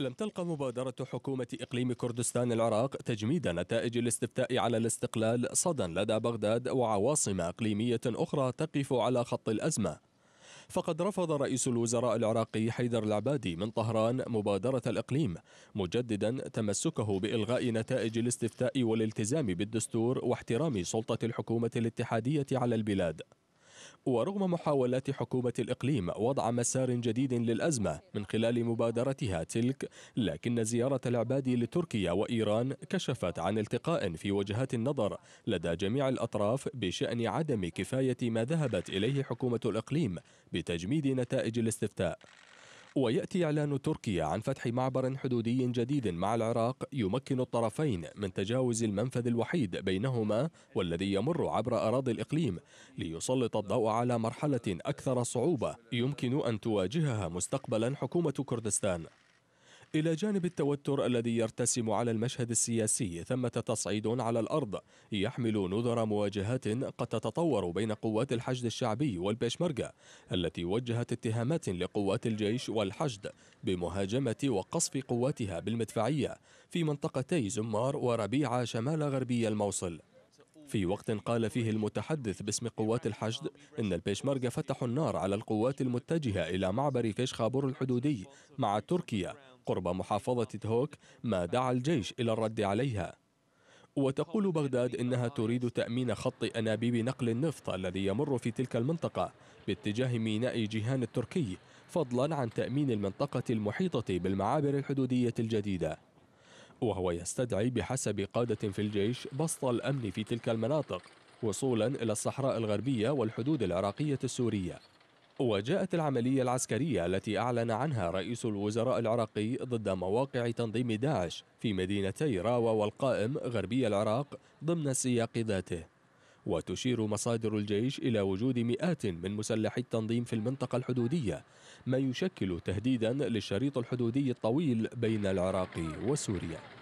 لم تلقى مبادرة حكومة إقليم كردستان العراق تجميد نتائج الاستفتاء على الاستقلال صدى لدى بغداد وعواصم إقليمية أخرى تقف على خط الأزمة فقد رفض رئيس الوزراء العراقي حيدر العبادي من طهران مبادرة الإقليم مجددا تمسكه بإلغاء نتائج الاستفتاء والالتزام بالدستور واحترام سلطة الحكومة الاتحادية على البلاد ورغم محاولات حكومة الإقليم وضع مسار جديد للأزمة من خلال مبادرتها تلك لكن زيارة العباد لتركيا وإيران كشفت عن التقاء في وجهات النظر لدى جميع الأطراف بشأن عدم كفاية ما ذهبت إليه حكومة الإقليم بتجميد نتائج الاستفتاء ويأتي إعلان تركيا عن فتح معبر حدودي جديد مع العراق يمكن الطرفين من تجاوز المنفذ الوحيد بينهما والذي يمر عبر أراضي الإقليم ليسلط الضوء على مرحلة أكثر صعوبة يمكن أن تواجهها مستقبلا حكومة كردستان إلى جانب التوتر الذي يرتسم على المشهد السياسي ثمة تصعيد على الأرض يحمل نذر مواجهات قد تتطور بين قوات الحشد الشعبي والبيشمركة التي وجهت اتهامات لقوات الجيش والحشد بمهاجمة وقصف قواتها بالمدفعية في منطقتي زمار وربيعة شمال غربي الموصل في وقت قال فيه المتحدث باسم قوات الحشد إن البيشمركة فتحوا النار على القوات المتجهة إلى معبر فيشخابور الحدودي مع تركيا قرب محافظة تهوك ما دعا الجيش إلى الرد عليها وتقول بغداد إنها تريد تأمين خط أنابيب نقل النفط الذي يمر في تلك المنطقة باتجاه ميناء جيهان التركي فضلا عن تأمين المنطقة المحيطة بالمعابر الحدودية الجديدة وهو يستدعي بحسب قادة في الجيش بسط الأمن في تلك المناطق وصولا إلى الصحراء الغربية والحدود العراقية السورية وجاءت العملية العسكرية التي أعلن عنها رئيس الوزراء العراقي ضد مواقع تنظيم داعش في مدينتي راوة والقائم غربي العراق ضمن السياق ذاته وتشير مصادر الجيش إلى وجود مئات من مسلحي التنظيم في المنطقة الحدودية ما يشكل تهديدا للشريط الحدودي الطويل بين العراق وسوريا